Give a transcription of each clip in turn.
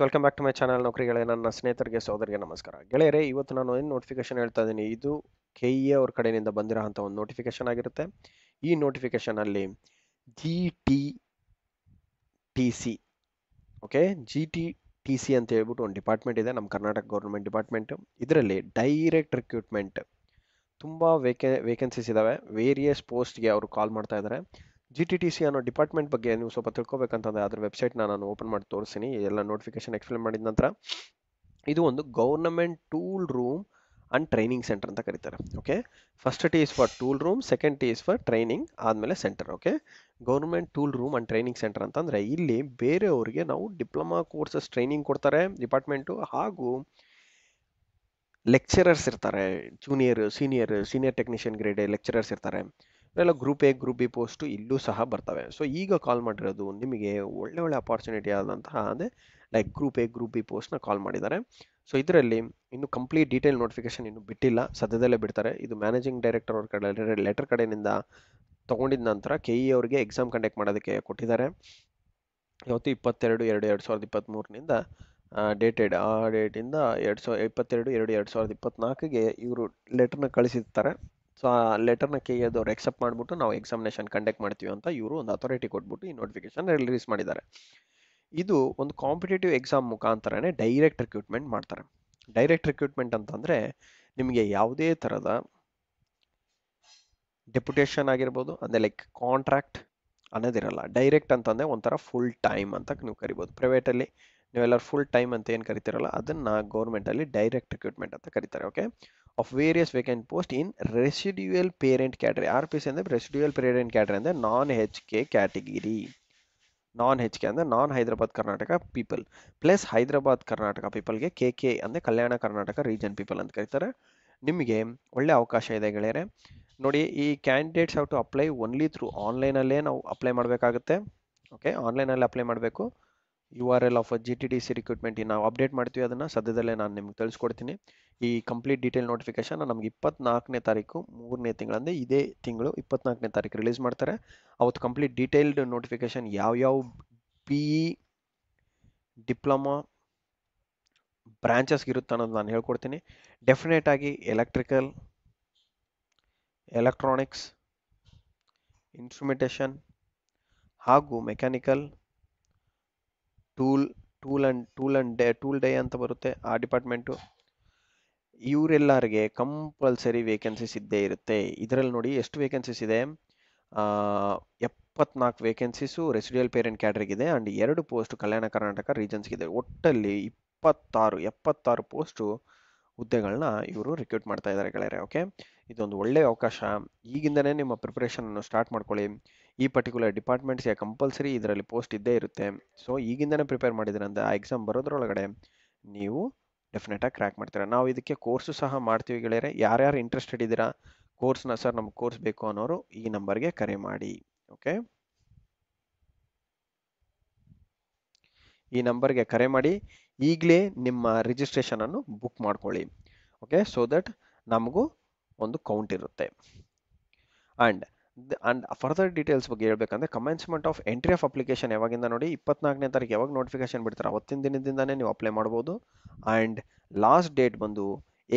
Welcome back to my channel ನೌಕರಿಗಳೇ ನನ್ನ ಸ್ನೇಹಿತರಿಗೆ ಸೋದರಿಗೆ ನಮಸ್ಕಾರ ಗೆಳೆಯರೆ ಇವತ್ತು ನಾನು ಏನು ನೋಟಿಫಿಕೇಶನ್ ಹೇಳ್ತಾ ಇದ್ದೀನಿ ಇದು ಕೆ ಇ e ಅವ್ರ ಕಡೆಯಿಂದ ಬಂದಿರೋ ಅಂಥ ಒಂದು ನೋಟಿಫಿಕೇಶನ್ ಆಗಿರುತ್ತೆ ಈ ನೋಟಿಫಿಕೇಶನಲ್ಲಿ G T T C okay G T T C ಅಂತ ಹೇಳ್ಬಿಟ್ಟು ಒಂದು ಡಿಪಾರ್ಟ್ಮೆಂಟ್ ಇದೆ ನಮ್ಮ ಕರ್ನಾಟಕ ಗೌರ್ಮೆಂಟ್ ಡಿಪಾರ್ಟ್ಮೆಂಟ್ ಇದರಲ್ಲಿ ಡೈರೆಕ್ಟ್ ರಿಕ್ರೂಟ್ಮೆಂಟ್ ತುಂಬ ವೇಕೆ ವೇಕೆನ್ಸೀಸ್ ಇದ್ದಾವೆ ವೇರಿಯಸ್ ಪೋಸ್ಟ್ಗೆ ಅವರು ಕಾಲ್ ಮಾಡ್ತಾ ಇದ್ದಾರೆ ಜಿ ಟಿ ಟಿ ಸಿ ಅನ್ನೋ ಡಿಪಾರ್ಟ್ಮೆಂಟ್ ಬಗ್ಗೆ ನೀವು ಸ್ವಲ್ಪ ತಿಳ್ಕೋಬೇಕಂತಂದ್ರೆ ಅದ್ರ ವೆಬ್ಸೈಟ್ನ ನಾನು ಓಪನ್ ಮಾಡಿ ತೋರಿಸ್ತೀನಿ ಎಲ್ಲ ನೋಟಿಫಿಕೇಶನ್ ಎಕ್ಸ್ಪ್ಲೇನ್ ಮಾಡಿದ ನಂತರ ಇದು ಒಂದು government tool room and training centre ಅಂತ ಕರೀತಾರೆ okay first T is for tool room second T is for training ಆದಮೇಲೆ centre okay government tool room and training centre ಅಂತಂದರೆ ಇಲ್ಲಿ ಬೇರೆಯವರಿಗೆ ನಾವು ಡಿಪ್ಲೊಮಾ ಕೋರ್ಸಸ್ ಟ್ರೈನಿಂಗ್ ಕೊಡ್ತಾರೆ ಡಿಪಾರ್ಟ್ಮೆಂಟು ಹಾಗೂ ಲೆಕ್ಚರರ್ಸ್ ಇರ್ತಾರೆ junior senior senior technician grade lecturers ಇರ್ತಾರೆ ಇವೆಲ್ಲ group A group B post ಇಲ್ಲೂ ಸಹ ಬರ್ತವೆ ಸೊ ಈಗ ಕಾಲ್ ಮಾಡಿರೋದು ನಿಮಗೆ ಒಳ್ಳೆ ಒಳ್ಳೆ ಅಪಾರ್ಚುನಿಟಿ ಆದಂತಹ ಅಂದರೆ like group A group B ಪೋಸ್ಟ್ನ ಕಾಲ್ ಮಾಡಿದ್ದಾರೆ ಸೊ ಇದರಲ್ಲಿ ಇನ್ನು ಕಂಪ್ಲೀಟ್ ಡೀಟೇಲ್ ನೋಟಿಫಿಕೇಶನ್ ಇನ್ನು ಬಿಟ್ಟಿಲ್ಲ ಸದ್ಯದಲ್ಲೇ ಬಿಡ್ತಾರೆ ಇದು ಮ್ಯಾನೇಜಿಂಗ್ ಡೈರೆಕ್ಟರ್ ಅವ್ರ ಕಡೆ ಲೆಟರ್ ಕಡೆಯಿಂದ ತೊಗೊಂಡಿದ ನಂತರ ಕೆ ಇ ಅವರಿಗೆ ಎಕ್ಸಾಮ್ ಕಂಡಕ್ಟ್ ಮಾಡೋದಕ್ಕೆ ಕೊಟ್ಟಿದ್ದಾರೆ ಯಾವತ್ತು ಇಪ್ಪತ್ತೆರಡು ಎರಡು ಎರಡು ಸಾವಿರದ ಇಪ್ಪತ್ತ್ಮೂರನಿಂದ ಡೇಟೆಡ್ ಆ ಡೇಟಿಂದ ಎರಡು ಸಾವಿರ ಇಪ್ಪತ್ತೆರಡು ಎರಡು ಎರಡು ಸಾವಿರದ ಇಪ್ಪತ್ತ್ನಾಲ್ಕಿಗೆ ಇವರು ಲೆಟರ್ನ ಕಳಿಸಿರ್ತಾರೆ ಸೊ ಆ ಲೆಟರ್ನ ಕೆ ಅವ್ರು ಎಕ್ಸೆಪ್ಟ್ ಮಾಡಿಬಿಟ್ಟು ನಾವು ಎಕ್ಸಾಮಿನೇಷನ್ ಕಂಡಕ್ಟ್ ಮಾಡ್ತೀವಿ ಅಂತ ಇವರು ಒಂದು ಅಥಾರಿಟಿ ಕೊಟ್ಬಿಟ್ಟು ಈ ನೋಟಿಫಿಕೇಶನ್ ರಿಲೀಸ್ ಮಾಡಿದ್ದಾರೆ ಇದು ಒಂದು ಕಾಂಪಿಟೇಟಿವ್ ಎಕ್ಸಾಮ್ ಮುಖಾಂತರನೇ ಡೈರೆಕ್ಟ್ ರಿಕ್ರೂಟ್ಮೆಂಟ್ ಮಾಡ್ತಾರೆ ಡೈರೆಕ್ಟ್ ರಿಕ್ರೂಟ್ಮೆಂಟ್ ಅಂತಂದರೆ ನಿಮಗೆ ಯಾವುದೇ ಥರದ ಡೆಪ್ಯುಟೇಷನ್ ಆಗಿರ್ಬೋದು ಅಂದರೆ ಲೈಕ್ ಕಾಂಟ್ರಾಕ್ಟ್ ಅನ್ನೋದಿರಲ್ಲ ಡೈರೆಕ್ಟ್ ಅಂತಂದರೆ ಒಂಥರ ಫುಲ್ ಟೈಮ್ ಅಂತ ನೀವು ಕರಿಬೋದು ಪ್ರೈವೇಟಲ್ಲಿ ನೀವೆಲ್ಲರೂ ಫುಲ್ ಟೈಮ್ ಅಂತ ಏನು ಕರಿತೀರಲ್ಲ ಅದನ್ನು ಗೌರ್ಮೆಂಟಲ್ಲಿ ಡೈರೆಕ್ಟ್ ರಿಕ್ರೂಟ್ಮೆಂಟ್ ಅಂತ ಕರಿತಾರೆ okay of various vacant post in residual parent category. RP and the residual parent category and the non-HK category. Non-HK and the non-Hyderabad Karnataka people. Plus Hyderabad Karnataka people get KK and the Kalyana Karnataka region people. And the name game only Aukashai the Galera. Nodi e candidates have to apply only through online alone. Apply Madhavakate. Okay, online alone apply Madhavako. U R L of G T D C recruitment ನಾವು update ಮಾಡ್ತೀವಿ ಅದನ್ನು ಸದ್ಯದಲ್ಲೇ ನಾನು ನಿಮ್ಗೆ ತಿಳಿಸ್ಕೊಡ್ತೀನಿ ಈ complete detail notification ನಮ್ಗೆ ಇಪ್ಪತ್ನಾಲ್ಕನೇ ತಾರೀಕು ಮೂರನೇ ತಿಂಗಳಂದೇ ಇದೇ ತಿಂಗಳು ಇಪ್ಪತ್ನಾಲ್ಕನೇ ತಾರೀಕು ರಿಲೀಸ್ ಮಾಡ್ತಾರೆ ಅವತ್ತು ಕಂಪ್ಲೀಟ್ ಡೀಟೇಲ್ಡ್ ನೋಟಿಫಿಕೇಶನ್ ಯಾವ್ಯಾವ ಪಿ ಇ ಡಿಪ್ಲೊಮಾ ಬ್ರಾಂಚಸ್ಗೆ ಅನ್ನೋದು ನಾನು ಹೇಳ್ಕೊಡ್ತೀನಿ ಡೆಫಿನೆಟಾಗಿ ಎಲೆಕ್ಟ್ರಿಕಲ್ ಎಲೆಕ್ಟ್ರಾನಿಕ್ಸ್ ಇನ್ಸ್ಟ್ರೂಮೆಂಟೇಷನ್ ಹಾಗೂ mechanical tool tool and tool and die tool die ಅಂತ ಬರುತ್ತೆ ಆ ಡಿಪಾರ್ಟ್ಮೆಂಟು ಇವರೆಲ್ಲರಿಗೆ ಕಂಪಲ್ಸರಿ ವೇಕೆನ್ಸೀಸ್ ಇದ್ದೇ ಇರುತ್ತೆ ಇದರಲ್ಲಿ ನೋಡಿ ಎಷ್ಟು ವೇಕೆನ್ಸೀಸ್ ಇದೆ ಎಪ್ಪತ್ನಾಲ್ಕು ವೇಕೆನ್ಸೀಸು ರೆಸಿಡಿಯಲ್ ಪೇರೆಂಟ್ ಇದೆ ಆ್ಯಂಡ್ ಎರಡು ಪೋಸ್ಟ್ ಕಲ್ಯಾಣ ಕರ್ನಾಟಕ ರೀಜನ್ಸ್ಗಿದೆ ಒಟ್ಟಲ್ಲಿ ಇಪ್ಪತ್ತಾರು ಎಪ್ಪತ್ತಾರು ಪೋಸ್ಟು ಹುದ್ದೆಗಳನ್ನ ಇವರು ರಿಕ್ರೂಟ್ ಮಾಡ್ತಾ ಇದ್ದಾರೆ ಗೆಳೆಯರೆ ಓಕೆ ಇದೊಂದು ಒಳ್ಳೆಯ ಅವಕಾಶ ಈಗಿಂದನೇ ನಿಮ್ಮ ಪ್ರಿಪ್ರೇಷನನ್ನು ಸ್ಟಾರ್ಟ್ ಮಾಡ್ಕೊಳ್ಳಿ ಈ ಪರ್ಟಿಕ್ಯುಲರ್ ಡಿಪಾರ್ಟ್ಮೆಂಟ್ಸ್ಗೆ ಕಂಪಲ್ಸರಿ ಇದರಲ್ಲಿ ಪೋಸ್ಟ್ ಇದ್ದೇ ಇರುತ್ತೆ ಸೊ ಈಗಿಂದನೇ ಪ್ರಿಪೇರ್ ಮಾಡಿದ್ರಂತ ಆ ಎಕ್ಸಾಮ್ ಬರೋದ್ರೊಳಗಡೆ ನೀವು ಡೆಫಿನೆಟಾಗಿ ಕ್ರ್ಯಾಕ್ ಮಾಡ್ತೀರಾ ನಾವು ಇದಕ್ಕೆ ಕೋರ್ಸು ಸಹ ಮಾಡ್ತೀವಿ ಗೆಳೆಯರೆ ಯಾರ್ಯಾರು ಇಂಟ್ರೆಸ್ಟೆಡ್ ಇದ್ದೀರಾ ಕೋರ್ಸ್ನ ಸರ್ ನಮ್ಗೆ ಕೋರ್ಸ್ ಬೇಕು ಅನ್ನೋರು ಈ ನಂಬರ್ಗೆ ಕರೆ ಮಾಡಿ ಓಕೆ ಈ ನಂಬರ್ಗೆ ಕರೆ ಮಾಡಿ ಈಗಲೇ ನಿಮ್ಮ ರಿಜಿಸ್ಟ್ರೇಷನನ್ನು ಬುಕ್ ಮಾಡ್ಕೊಳ್ಳಿ ಓಕೆ ಸೊ ದಟ್ ನಮಗೂ ಒಂದು ಕೌಂಟ್ ಇರುತ್ತೆ ಆ್ಯಂಡ್ ಆ್ಯಂಡ್ ಫರ್ದರ್ ಡೀಟೇಲ್ಸ್ ಬಗ್ಗೆ ಹೇಳ್ಬೇಕಂದ್ರೆ commencement of entry of application ಯಾವಾಗಿಂದ ನೋಡಿ ಇಪ್ಪತ್ನಾಲ್ಕನೇ ತಾರೀಕು ಯಾವಾಗ ನೋಟಿಫಿಕೇಶನ್ ಬಿಡ್ತಾರೆ ಅವತ್ತಿನ ದಿನದಿಂದಾನೇ ನೀವು ಅಪ್ಲೈ ಮಾಡ್ಬೋದು ಆ್ಯಂಡ್ ಲಾಸ್ಟ್ ಡೇಟ್ ಬಂದು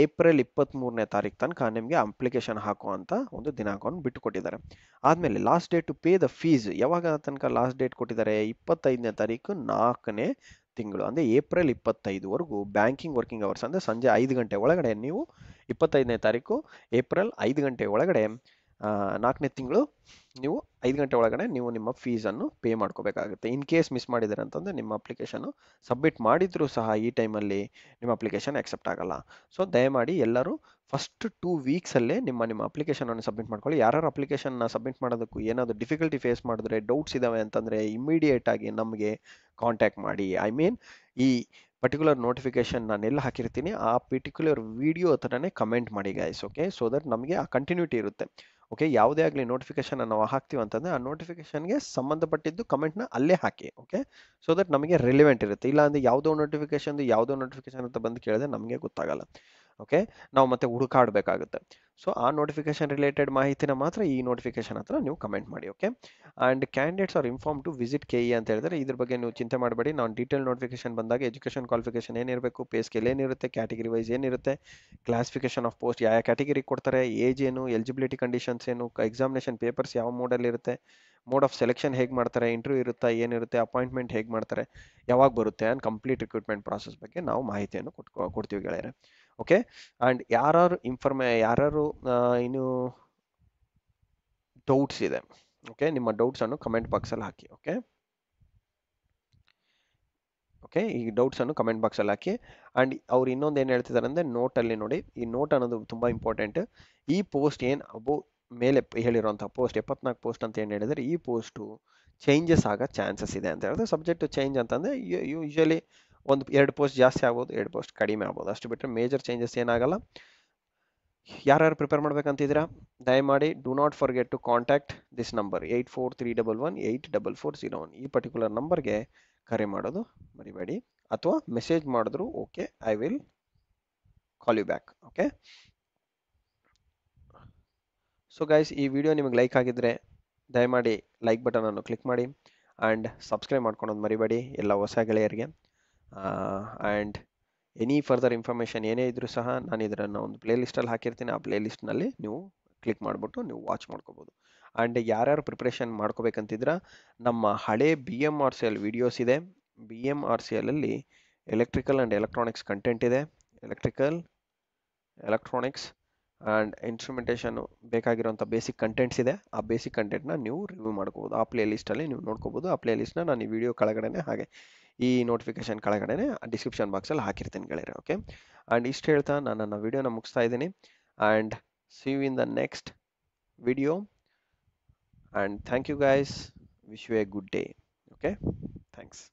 ಏಪ್ರಿಲ್ ಇಪ್ಪತ್ತ್ಮೂರನೇ ತಾರೀಕು ತನಕ ನಿಮಗೆ ಅಪ್ಲಿಕೇಶನ್ ಹಾಕೋ ಅಂತ ಒಂದು ದಿನಾಂಕವನ್ನು ಬಿಟ್ಟುಕೊಟ್ಟಿದ್ದಾರೆ ಕೊಟ್ಟಿದ್ದಾರೆ ಆದಮೇಲೆ last date to pay the fees ಯಾವಾಗ ತನಕ ಲಾಸ್ಟ್ ಡೇಟ್ ಕೊಟ್ಟಿದ್ದಾರೆ ಇಪ್ಪತ್ತೈದನೇ ತಾರೀಕು ನಾಲ್ಕನೇ ತಿಂಗಳು ಅಂದರೆ ಏಪ್ರಿಲ್ ಇಪ್ಪತ್ತೈದುವರೆಗೂ ಬ್ಯಾಂಕಿಂಗ್ ವರ್ಕಿಂಗ್ ಅವರ್ಸ್ ಅಂದರೆ ಸಂಜೆ ಐದು ಗಂಟೆ ಒಳಗಡೆ ನೀವು ಇಪ್ಪತ್ತೈದನೇ ತಾರೀಕು ಏಪ್ರಿಲ್ ಐದು ಗಂಟೆ ಒಳಗಡೆ ನಾಲ್ಕನೇ ತಿಂಗಳು ನೀವು ಐದು ಗಂಟೆ ಒಳಗಡೆ ನೀವು ನಿಮ್ಮ ಫೀಸನ್ನು ಪೇ ಮಾಡ್ಕೋಬೇಕಾಗುತ್ತೆ ಇನ್ ಕೇಸ್ ಮಿಸ್ ಮಾಡಿದರೆ ಅಂತಂದರೆ ನಿಮ್ಮ ಅಪ್ಲಿಕೇಶನ್ನು ಸಬ್ಮಿಟ್ ಮಾಡಿದರೂ ಸಹ ಈ ಟೈಮಲ್ಲಿ ನಿಮ್ಮ ಅಪ್ಲಿಕೇಶನ್ ಆಕ್ಸೆಪ್ಟ್ ಆಗಲ್ಲ ಸೊ ದಯಮಾಡಿ ಎಲ್ಲರೂ ಫಸ್ಟ್ ಟೂ ವೀಕ್ಸಲ್ಲೇ ನಿಮ್ಮ ನಿಮ್ಮ ಅಪ್ಲಿಕೇಶನನ್ನು ಸಬ್ಮಿಟ್ ಮಾಡ್ಕೊಳ್ಳಿ ಯಾರು ಅಪ್ಲಿಕೇಶನ್ನ ಸಬ್ಮಿಟ್ ಮಾಡೋದಕ್ಕೂ ಏನಾದರೂ ಡಿಫಿಕಲ್ಟಿ ಫೇಸ್ ಮಾಡಿದ್ರೆ ಡೌಟ್ಸ್ ಇದ್ದಾವೆ ಅಂತಂದರೆ ಆಗಿ ನಮಗೆ ಕಾಂಟ್ಯಾಕ್ಟ್ ಮಾಡಿ ಐ ಮೀನ್ ಈ ಪರ್ಟಿಕ್ಯುಲರ್ ನೋಟಿಫಿಕೇಶನ್ ನಾನು ಎಲ್ಲ ಹಾಕಿರ್ತೀನಿ ಆ ಪರ್ಟಿಕ್ಯುಲರ್ ವಿಡಿಯೋ ಹತ್ರನೇ ಕಮೆಂಟ್ ಮಾಡಿ ಗೈಸ್ ಓಕೆ ಸೊ ದಟ್ ನಮಗೆ ಆ ಕಂಟಿನ್ಯೂಟಿ ಇರುತ್ತೆ ಓಕೆ ಯಾವುದೇ ಆಗಲಿ ನೋಟಿಫಿಕೇಶನ್ ನಾವು ಹಾಕ್ತೀವಿ ಅಂತಂದರೆ ಆ ನೋಟಿಫಿಕೇಶನ್ಗೆ ಸಂಬಂಧಪಟ್ಟಿದ್ದು ಕಮೆಂಟ್ನ ಅಲ್ಲೇ ಹಾಕಿ ಓಕೆ ಸೊ ದಟ್ ನಮಗೆ ರಿಲಿವೆಂಟ್ ಇರುತ್ತೆ ಇಲ್ಲ ಅಂದರೆ ಯಾವುದೋ ನೋಟಿಫಿಕೇಶನ್ ಯಾವುದೋ ನೋಟಿಫಿಕೇಶನ್ ಅಂತ ಬಂದು ಕೇಳಿದ್ರೆ ನಮಗೆ ಗೊತ್ತಾಗಲ್ಲ ಓಕೆ ನಾವು ಮತ್ತೆ ಹುಡುಕಾಡಬೇಕಾಗುತ್ತೆ ಸೊ ಆ ನೋಟಿಫಿಕೇಶನ್ ರಿಲೇಟೆಡ್ ಮಾಹಿತಿನ ಮಾತ್ರ ಈ ನೋಟಿಫಿಕೇಶನ್ ಹತ್ರ ನೀವು ಕಮೆಂಟ್ ಮಾಡಿ okay and candidates are inform to visit K E ಅಂತ ಹೇಳಿದ್ರೆ ಇದ್ರ ಬಗ್ಗೆ ನೀವು ಚಿಂತೆ ಮಾಡಬೇಡಿ ನಾವು ಡೀಟೇಲ್ ನೋಟಿಫಿಕೇಶನ್ ಬಂದಾಗ ಎಜುಕೇಷನ್ ಕ್ವಾಲಿಫಿಕೇಶನ್ ಏನಿರಬೇಕು ಪೇ ಸ್ಕೇಲ್ ಏನಿರುತ್ತೆ ಕ್ಯಾಟಗರಿ ವೈಸ್ ಏನಿರುತ್ತೆ ಕ್ಲಾಸಿಫಿಕೇಶನ್ ಆಫ್ ಪೋಸ್ಟ್ ಯಾವ ಕ್ಯಾಟಗರಿ ಕೊಡ್ತಾರೆ ಏಜ್ ಏನು ಎಲಿಜಿಬಿಲಿಟಿ ಕಂಡೀಷನ್ಸ್ ಏನು ಎಕ್ಸಾಮಿನೇಷನ್ ಪೇಪರ್ಸ್ ಯಾವ ಇರುತ್ತೆ ಮೋಡ್ ಆಫ್ ಸೆಲೆಕ್ಷನ್ ಹೇಗೆ ಮಾಡ್ತಾರೆ ಇಂಟರ್ವ್ಯೂ ಇರುತ್ತಾ ಏನಿರುತ್ತೆ ಅಪಾಯಿಂಟ್ಮೆಂಟ್ ಹೇಗೆ ಮಾಡ್ತಾರೆ ಯಾವಾಗ ಬರುತ್ತೆ ಆ್ಯಂಡ್ ಕಂಪ್ಲೀಟ್ ರಿಕ್ರೂಟ್ಮೆಂಟ್ ಪ್ರಾಸೆಸ್ ಬಗ್ಗೆ ನಾವು ಮಾಹಿತಿಯನ್ನು ಕೊಟ್ಟು ಕೊಡ್ತೀವಿ ಗೆಳೆಯರೆ ಓಕೆ ಆ್ಯಂಡ್ ಯಾರು ಇನ್ಫಾರ್ಮೇ ಯಾರು ಇನ್ನು ಡೌಟ್ಸ್ ಇದೆ ಓಕೆ ನಿಮ್ಮ ಡೌಟ್ಸನ್ನು ಕಮೆಂಟ್ ಬಾಕ್ಸಲ್ಲಿ ಹಾಕಿ ಓಕೆ ಓಕೆ ಈ ಡೌಟ್ಸನ್ನು ಕಮೆಂಟ್ ಬಾಕ್ಸಲ್ಲಿ ಹಾಕಿ ಆ್ಯಂಡ್ ಅವ್ರು ಇನ್ನೊಂದು ಏನು ಹೇಳ್ತಿದ್ದಾರೆ ಅಂದರೆ ನೋಟಲ್ಲಿ ನೋಡಿ ಈ ನೋಟ್ ಅನ್ನೋದು ತುಂಬ ಇಂಪಾರ್ಟೆಂಟ್ ಈ ಪೋಸ್ಟ್ ಏನು ಅಬೋ ಮೇಲೆ ಹೇಳಿರುವಂಥ ಪೋಸ್ಟ್ ಎಪ್ಪತ್ನಾಲ್ಕು ಪೋಸ್ಟ್ ಅಂತ ಏನು ಹೇಳಿದರೆ ಈ ಪೋಸ್ಟು ಚೇಂಜಸ್ ಆಗೋ ಚಾನ್ಸಸ್ ಇದೆ ಅಂತ ಹೇಳಿದ್ರೆ ಸಬ್ಜೆಕ್ಟ್ ಚೇಂಜ್ ಅಂತಂದರೆ ಯು ಒಂದು ಎರಡು ಪೋಸ್ಟ್ ಜಾಸ್ತಿ ಆಗ್ಬೋದು ಎರಡು ಪೋಸ್ಟ್ ಕಡಿಮೆ ಆಗ್ಬೋದು ಅಷ್ಟು ಬಿಟ್ಟರೆ ಮೇಜರ್ ಚೇಂಜಸ್ ಏನಾಗಲ್ಲ ಯಾರ್ಯಾರು ಪ್ರಿಪೇರ್ ಮಾಡ್ಬೇಕಂತಿದ್ದೀರಾ ದಯಮಾಡಿ do not forget to contact this number eight four three double one eight double four zero one ಈ ಪರ್ಟಿಕ್ಯುಲರ್ ನಂಬರ್ಗೆ ಕರೆ ಮಾಡೋದು ಮರಿಬೇಡಿ ಅಥವಾ ಮೆಸೇಜ್ ಮಾಡಿದ್ರು okay I will call you back okay so guys ಈ ವಿಡಿಯೋ ನಿಮಗೆ ಲೈಕ್ ಆಗಿದ್ರೆ ದಯಮಾಡಿ ಲೈಕ್ ಬಟನನ್ನು ಕ್ಲಿಕ್ ಮಾಡಿ ಆ್ಯಂಡ್ ಸಬ್ಸ್ಕ್ರೈಬ್ ಮಾಡ್ಕೊಳೋದು ಮರಿಬೇಡಿ ಎಲ್ಲ ಹೊಸ ಗೆಳೆಯರಿಗೆ ಆ್ಯಂಡ್ ಎನಿ ಫರ್ದರ್ ಇನ್ಫಾರ್ಮೇಷನ್ ಏನೇ ಇದ್ರೂ ಸಹ ನಾನು ಇದನ್ನು ಒಂದು ಪ್ಲೇ ಲಿಸ್ಟಲ್ಲಿ ಹಾಕಿರ್ತೀನಿ ಆ ಪ್ಲೇ ಲಿಸ್ಟ್ನಲ್ಲಿ ನೀವು ಕ್ಲಿಕ್ ಮಾಡಿಬಿಟ್ಟು ನೀವು ವಾಚ್ ಮಾಡ್ಕೋಬೋದು ಆ್ಯಂಡ್ ಯಾರ್ಯಾರು ಪ್ರಿಪ್ರೇಷನ್ ಮಾಡ್ಕೋಬೇಕಂತಿದ್ರೆ ನಮ್ಮ ಹಳೆ B M R C L videos ಇದೆ ಬಿ ಎಮ್ ಆರ್ ಸಿ ಎಲಲ್ಲಿ ಎಲೆಕ್ಟ್ರಿಕಲ್ ಆ್ಯಂಡ್ ಎಲೆಕ್ಟ್ರಾನಿಕ್ಸ್ ಕಂಟೆಂಟ್ ಇದೆ ಎಲೆಕ್ಟ್ರಿಕಲ್ ಎಲೆಕ್ಟ್ರಾನಿಕ್ಸ್ ಆ್ಯಂಡ್ ಇನ್ಸ್ಟ್ರೂಮೆಂಟೇಷನ್ ಬೇಕಾಗಿರುವಂಥ ಬೇಸಿಕ್ ಕಂಟೆಂಟ್ಸ್ ಇದೆ ಆ ಬೇಸಿಕ್ ಕಂಟೆಂಟ್ನ ನೀವು ರಿವ್ಯೂ ಮಾಡ್ಕೋಬೋದು ಆ ಪ್ಲೇ ಲಿಸ್ಟಲ್ಲಿ ನೀವು ನೋಡ್ಕೋಬೋದು ಆ ಪ್ಲೇ ಲಿಸ್ಟ್ನ ನಾನು ಈ ವಿಡಿಯೋ ಕೆಳಗಡೆ ಹಾಗೆ ಈ ನೋಟಿಫಿಕೇಶನ್ ಕೆಳಗಡೆ ಡಿಸ್ಕ್ರಿಪ್ಷನ್ ಬಾಕ್ಸಲ್ಲಿ ಹಾಕಿರ್ತೀನಿ ಗೆಳೆಯರೆ ಓಕೆ ಆ್ಯಂಡ್ ಇಷ್ಟು ಹೇಳ್ತಾ ನಾನು ನನ್ನ ವಿಡಿಯೋನ ಮುಗಿಸ್ತಾ ಇದ್ದೀನಿ and see you in the next video and thank you guys wish you a good day okay thanks